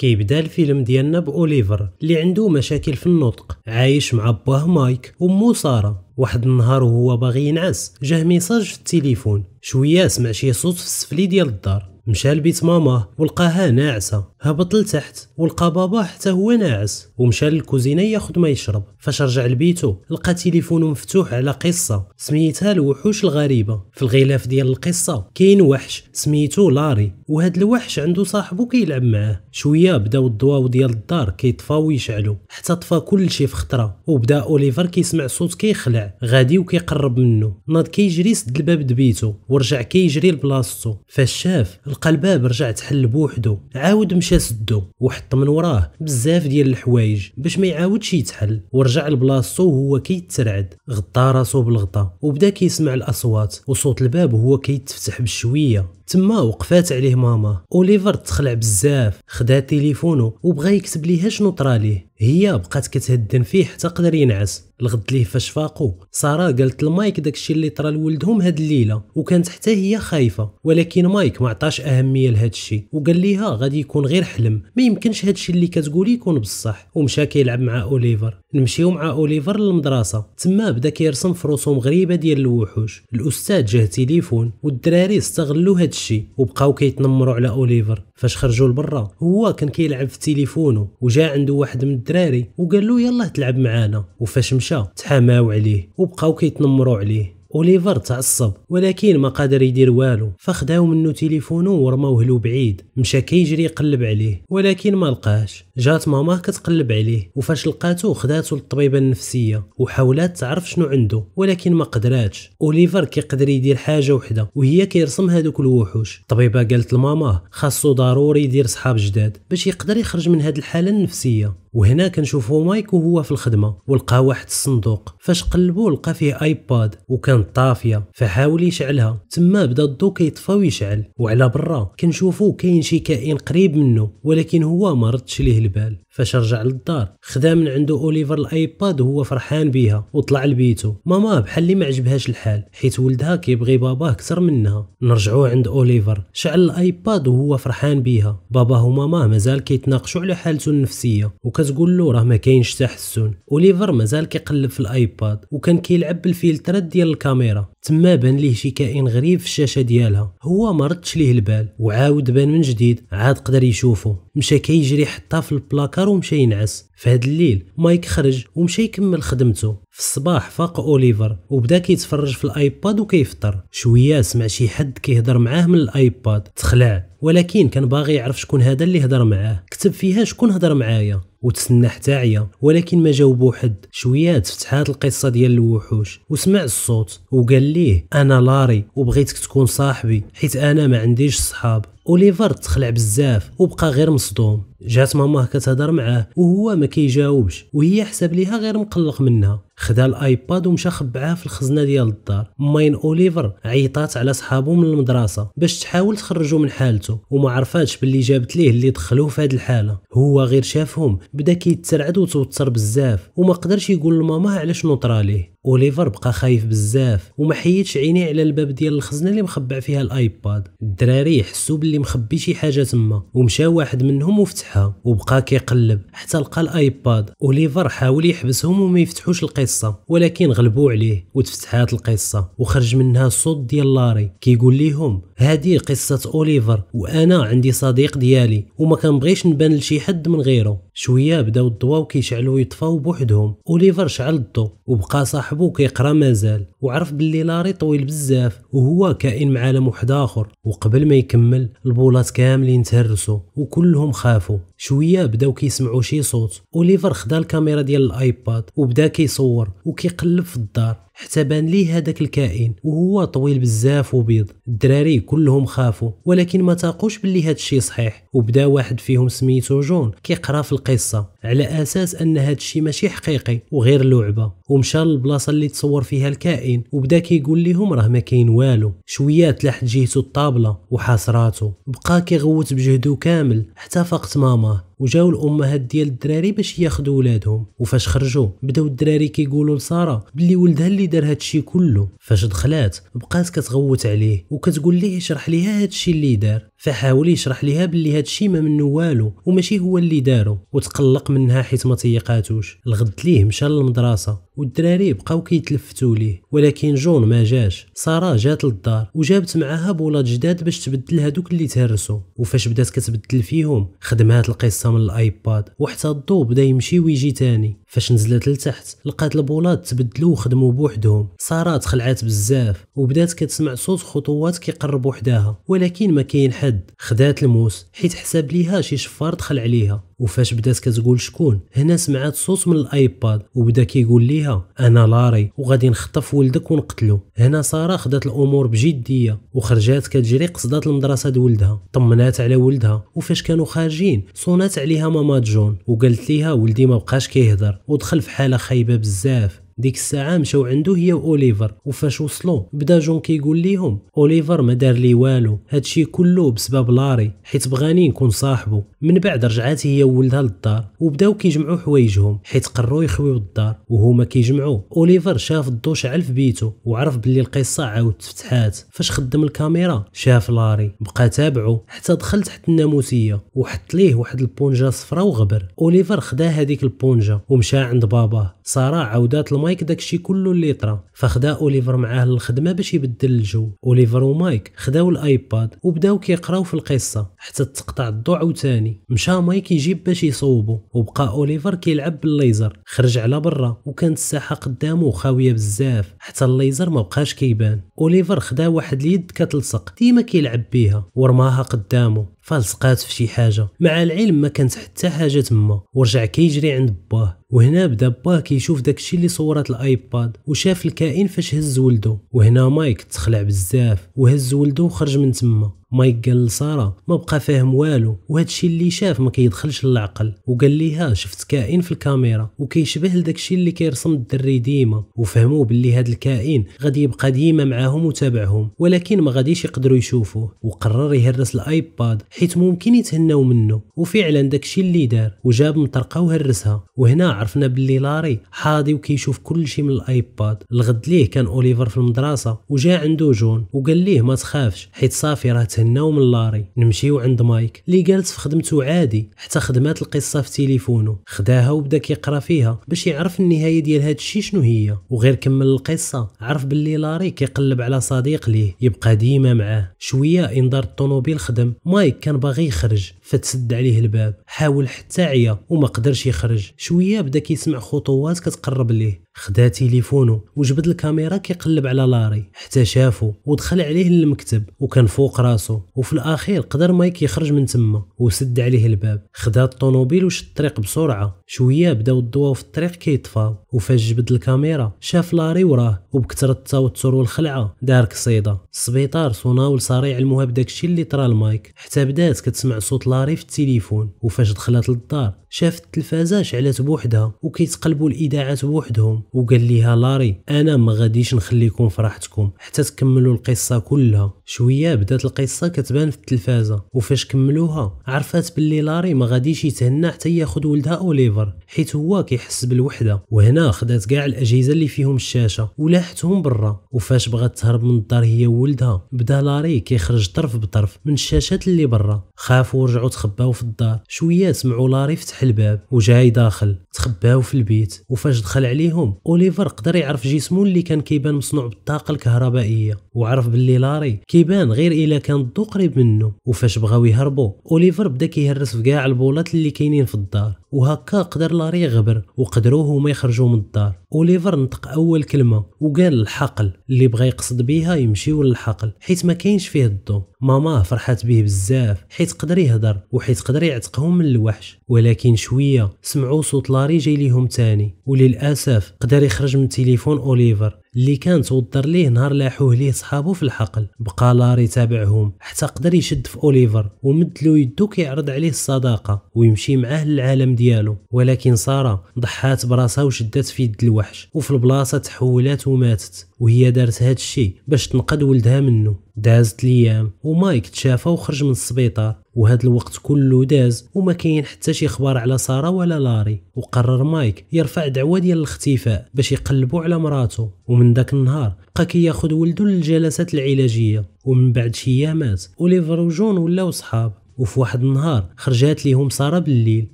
كيبدا الفيلم ديالنا باوليفر اللي عنده مشاكل في النطق عايش مع باه مايك ومو ساره واحد النهار وهو باغي ينعس جاه ميساج في التليفون شويه سمع شي صوت في السفلي ديال الدار مشى لبيت ماماه ولقاها ناعسه هبط لتحت ولقى بابا حتى هو ناعس ومشى للكوزينه ياخد ما يشرب فاش رجع لبيتو لقى تليفونه مفتوح على قصه سميتها الوحوش الغريبه في الغلاف ديال القصه كاين وحش سميتو لاري وهاد الوحش عنده صاحبو كيلعب معاه شويه بداو الضواو ديال الدار كيطفاو ويشعلو حتى طفى كلشي في خطره وبدا اوليفر كيسمع صوت كيخلع غادي وكيقرب منه ناض كيجري سد الباب دبيتو ورجع كيجري لبلاصتو فاش شاف لقى الباب رجع تحل بوحدو عاود مشى سدو وحط من وراه بزاف ديال الحوايج باش ما يعاودش يتحل ورجع لبلاصتو وهو كيترعد غطى راسو بالغطا وبدا كيسمع الاصوات وصوت الباب هو كيتفتح بشويه تما وقفات عليه ماما اوليفر تخلع بزاف خدا تليفونه وبغى يكتب ليها شنو طراليه هي بقات كتهدن فيه حتى قدر ينعس الغد ليه فاش فاقو ساره قالت لمايك داكشي اللي طرا لولدهم هاد الليله وكانت حتى هي خايفه ولكن مايك ما عطاش اهميه لهاد الشيء وقال ليها غادي يكون غير حلم ما يمكنش هاد الشيء اللي كتقولي يكون بصح ومشى كيلعب مع اوليفر نمشيو مع اوليفر للمدرسه تما بدا كيرسم في رسوم غريبه ديال الوحوش الاستاذ جاه تليفون والدراري استغلوا هذا الشيء وبقاو كيتنمروا على اوليفر فاش خرجوا لبرا هو كان كيلعب في تليفونه وجا عنده واحد من الدراري وقال له يلا تلعب معانا وفاش مشى تحاماو عليه وبقاو كيتنمروا عليه اوليفر تعصب ولكن ما قادر يدير والو فخداو منو تليفونو ورموه له بعيد مشى كيجري يقلب عليه ولكن ما لقاش جات ماما كتقلب عليه وفاش لقاتو خداتو للطبيبه النفسيه وحاولات تعرف شنو عنده ولكن ما قدراتش اوليفر كيقدر يدير حاجه وحده وهي كيرسم هذوك الوحوش الطبيبه قالت لماما خاصو ضروري يدير صحاب جداد باش يقدر يخرج من هاد الحاله النفسيه وهنا كنشوفو مايك وهو في الخدمه ولقى واحد الصندوق فاش قلبو لقى فيه ايباد وكان طافيه فحاول يشعلها تما بدا الضو كيطفى ويشعل وعلى برا كنشوفو كاين شي كائن قريب منه ولكن هو ما ردش ليه البال فاش رجع للدار خدا من عنده اوليفر الايباد وهو فرحان بيها وطلع لبيتو ماما بحال اللي ما عجبهاش الحال حيت ولدها كيبغي باباه اكثر منها نرجعوا عند اوليفر شعل الايباد وهو فرحان بيها باباه وماما مازال كيتناقشوا على حالته النفسيه وكتقول له راه ما كاينش تحسن اوليفر مازال كيقلب في الايباد وكان كيلعب بالفلترات ديال الكاميرا تما بان ليه شي كائن غريب في الشاشه ديالها هو ما ردش ليه البال وعاود بان من جديد عاد قدر يشوفه مشى كيجري حتى في البلاكار ومشى ينعس في هاد الليل مايك خرج ومشى يكمل خدمته في الصباح فاق اوليفر وبدا كيتفرج في الايباد وكيفطر شويه سمع شي حد كيهضر معاه من الايباد تخلع ولكن كان باغي يعرف شكون هذا اللي هضر معاه كتب فيها شكون هضر معايا وتسنى حتى عيا ولكن ما جاوبو حد شويه فتحات القصه ديال الوحوش وسمع الصوت وقال ليه انا لاري وبغيتك تكون صاحبي حيت انا ما عنديش صحاب اوليفر تخلع بزاف وبقى غير مصدوم جات ماماه كتهضر معاه وهو ما كيجاوبش وهي حسب ليها غير مقلق منها خدا الايباد ومشى خبعاه في الخزنه ديال الدار ماين اوليفر عيطات على صحابو من المدرسه باش تحاول تخرجو من حالته وما عرفاتش باللي جابت ليه اللي دخلوه في هاد الحاله هو غير شافهم بدا كيترعد وتوتر بزاف وما قدرش يقول لماما على شنو طرا ليه اوليفر بقى خايف بزاف وما حيدش عينيه على الباب ديال الخزنه اللي مخبع فيها الايباد الدراري حسوا باللي مخبي شي حاجه تما ومشى واحد منهم وفتحها وبقى كيقلب حتى لقى الايباد اوليفر حاول يحبسهم وما يفتحوش القصه القصه ولكن غلبوا عليه وتفتحات القصه وخرج منها صوت ديال لاري كيقول ليهم هذه قصة أوليفر وأنا عندي صديق ديالي وما بغيش نبان لشي حد من غيره شوية بداو الضواو كيشعلو يطفاو بوحدهم أوليفر شعل الضو وبقى صاحبو كيقرا مازال وعرف باللي لاري طويل بزاف وهو كائن معالم واحد آخر وقبل ما يكمل البولات كاملين تهرسوا وكلهم خافوا شوية بداو كيسمعوا شي صوت أوليفر خدا الكاميرا ديال الايباد وبدا كيصور وكيقلب في الدار حتى بان ليه هذاك الكائن وهو طويل بزاف وبيض الدراري كلهم خافوا ولكن ما تاقوش باللي هاد الشيء صحيح وبدا واحد فيهم سميتو جون كيقرا في القصه على اساس ان هاد الشيء ماشي حقيقي وغير لعبه ومشى للبلاصه اللي تصور فيها الكائن وبدا كيقول لهم راه ما كاين والو شويه تلاحت جهته الطابله وحاسراتو بقى كيغوت بجهده كامل حتى فقت ماماه وجاو الامهات ديال الدراري باش ياخذوا ولادهم وفاش خرجوا بداو الدراري كيقولوا لساره بلي ولدها اللي دار هادشي كله فاش دخلات بقات كتغوت عليه وكتقول ليه اشرح ليها هادشي اللي دار فحاول يشرح ليها بلي هادشي ما منه والو وماشي هو اللي دارو وتقلق منها حيت ما تيقاتوش الغد ليه مشى للمدرسه والدراري بقاو كيتلفتوا ليه ولكن جون ما جاش سارة جات للدار وجابت معاها بولاد جداد باش تبدل هادوك اللي تهرسوا وفاش بدات كتبدل فيهم خدمات القصه من الايباد وحتى الضو بدا يمشي ويجي تاني فاش نزلت لتحت لقات البولاد تبدلوا وخدموا بوحدهم سارات خلعات بزاف وبدات كتسمع صوت خطوات كيقرب حداها ولكن ما كاين حد خدات الموس حيت حساب ليها شي شفار دخل عليها وفاش بدات كتقول شكون هنا سمعت صوت من الايباد وبدا كيقول ليها انا لاري وغادي نخطف ولدك ونقتلو هنا ساره خدات الامور بجديه وخرجات كتجري قصدات المدرسه دولدها طمنات على ولدها وفاش كانوا خارجين صونات عليها ماما جون وقالت ليها ولدي ما بقاش كيهضر ودخل في حاله خايبه بزاف ديك الساعه مشاو عنده هي واوليفر وفاش وصلوا بدا جون كيقول ليهم اوليفر ما دار لي والو هادشي كله بسبب لاري حيت بغاني نكون صاحبه من بعد رجعات هي وولدها للدار وبداو كيجمعوا حوايجهم حيت قروا يخويو الدار وهما كيجمعوا اوليفر شاف الضو شعل في بيته وعرف بلي القصه عاود تفتحات فاش خدم الكاميرا شاف لاري بقى تابعو حتى دخل تحت الناموسيه وحط ليه واحد البونجه صفرا وغبر اوليفر خدا هذيك البونجه ومشى عند باباه ساره عاودات الماء مايك داكشي كله اللي طرا فخدا اوليفر معاه للخدمه باش يبدل الجو اوليفر ومايك خداو الايباد وبداو كيقراو في القصه حتى تقطع الضوء عاوتاني مشى مايك يجيب باش يصوبو وبقى اوليفر كيلعب بالليزر خرج على برا وكانت الساحه قدامه خاويه بزاف حتى الليزر ما بقاش كيبان اوليفر خدا واحد اليد كتلصق ديما كيلعب بيها ورماها قدامه فلصقات في شي حاجه مع العلم ما كانت حتى حاجه تما ورجع كيجري عند باه وهنا بدا باه كيشوف داكشي اللي صورات الايباد وشاف الكائن فاش هز ولدو وهنا مايك تخلع بزاف وهز ولدو وخرج من تما مايكل لساره ما بقى فاهم والو وهادشي اللي شاف ما كيدخلش للعقل وقال ليها شفت كائن في الكاميرا وكيشبه لداكشي اللي كيرسم الدري ديما وفهموا باللي هاد الكائن غادي يبقى ديما معاهم وتابعهم ولكن ما غاديش يقدروا يشوفوه وقرر يهرس الايباد حيت ممكن يتهناو منه وفعلا داكشي اللي دار وجاب مطرقه وهرسها وهنا عرفنا باللي لاري حاضي وكيشوف كلشي من الايباد الغد ليه كان اوليفر في المدرسه وجا عنده جون وقال ليه ما تخافش حيت صافي راه نتهناو من لاري نمشيو عند مايك اللي جالس في خدمته عادي حتى خدمات القصه في تليفونه خداها وبدا كيقرا فيها باش يعرف النهايه ديال هاد الشيء شنو هي وغير كمل القصه عرف باللي لاري كيقلب على صديق ليه يبقى ديما معاه شويه انذار الطوموبيل خدم مايك كان باغي يخرج فتسد عليه الباب حاول حتى عيا وما قدرش يخرج شويه بدا كيسمع خطوات كتقرب ليه خدا تليفونه وجبد الكاميرا كيقلب على لاري حتى شافو ودخل عليه للمكتب وكان فوق راسو وفي الاخير قدر مايك يخرج من تما وسد عليه الباب خدا الطوموبيل وشد الطريق بسرعه شويه بداو الضوا في الطريق كيطفى وفاش جبد الكاميرا شاف لاري وراه وبكثره التوتر والخلعه دار قصيدة السبيطار صناول صريع المهم داكشي اللي طرا المايك حتى بدات كتسمع صوت لاري طاري في التليفون وفاش دخلت للدار شاف التلفازه شعلت بوحدها وكيتقلبوا الاذاعات بوحدهم وقال ليها لاري انا ما غاديش نخليكم فرحتكم حتى تكملوا القصه كلها شويه بدات القصه كتبان في التلفازه وفاش كملوها عرفات باللي لاري ما غاديش يتهنى حتى ياخذ ولدها اوليفر حيت هو كيحس بالوحده وهنا خدات كاع الاجهزه اللي فيهم الشاشه ولاحتهم برا وفاش بغات تهرب من الدار هي وولدها بدا لاري كيخرج طرف بطرف من الشاشات اللي برا خافوا ورجعوا تخباو في الدار شويه سمعوا لاري فتح فتح الباب وجاي داخل تخباو في البيت وفاش دخل عليهم اوليفر قدر يعرف جسمه اللي كان كيبان مصنوع بالطاقه الكهربائيه وعرف باللي لاري كيبان غير الا كان الضو قريب منه وفاش بغاو يهربوا اوليفر بدا كيهرس في كاع البولات اللي كاينين في الدار وهكا قدر لاري يغبر وقدروه هما يخرجوا من الدار اوليفر نطق اول كلمه وقال الحقل اللي بغى يقصد بيها يمشيو للحقل حيت ما كاينش فيه الضو ماما فرحات به بزاف حيت قدر يهضر وحيت قدر يعتقهم من الوحش ولكن شويه سمعوا صوت لاري جاي ليهم تاني وللاسف قدر يخرج من تليفون اوليفر اللي كان توضر ليه نهار لاحوه ليه صحابو في الحقل بقى لاري تابعهم حتى قدر يشد في اوليفر ومدلو يدو كيعرض عليه الصداقه ويمشي معاه للعالم ديالو ولكن ساره ضحات براسها وشدت في يد الوحش وفي البلاصه تحولات وماتت وهي دارت هاد الشيء باش تنقذ ولدها منه دازت ليام ومايك تشافى وخرج من السبيطار وهذا الوقت كله داز وما كاين حتى شي اخبار على ساره ولا لاري وقرر مايك يرفع دعوه ديال الاختفاء باش يقلبوا على مراته ومن داك النهار بقى كياخذ ولدو للجلسات العلاجيه ومن بعد شي ايامات اوليفر وجون ولاو صحاب وفي واحد النهار خرجات ليهم ساره بالليل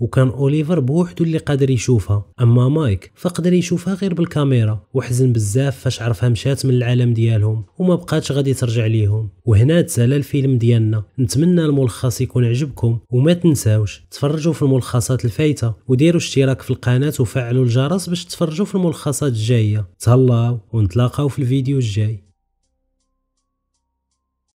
وكان اوليفر بوحدو اللي قادر يشوفها اما مايك فقدر يشوفها غير بالكاميرا وحزن بزاف فاش عرفها مشات من العالم ديالهم وما بقاتش غادي ترجع ليهم وهنا تسالى الفيلم ديالنا نتمنى الملخص يكون عجبكم وما تنساوش تفرجوا في الملخصات الفايته وديروا اشتراك في القناه وفعلوا الجرس باش تفرجوا في الملخصات الجايه تهلاو ونتلاقاو في الفيديو الجاي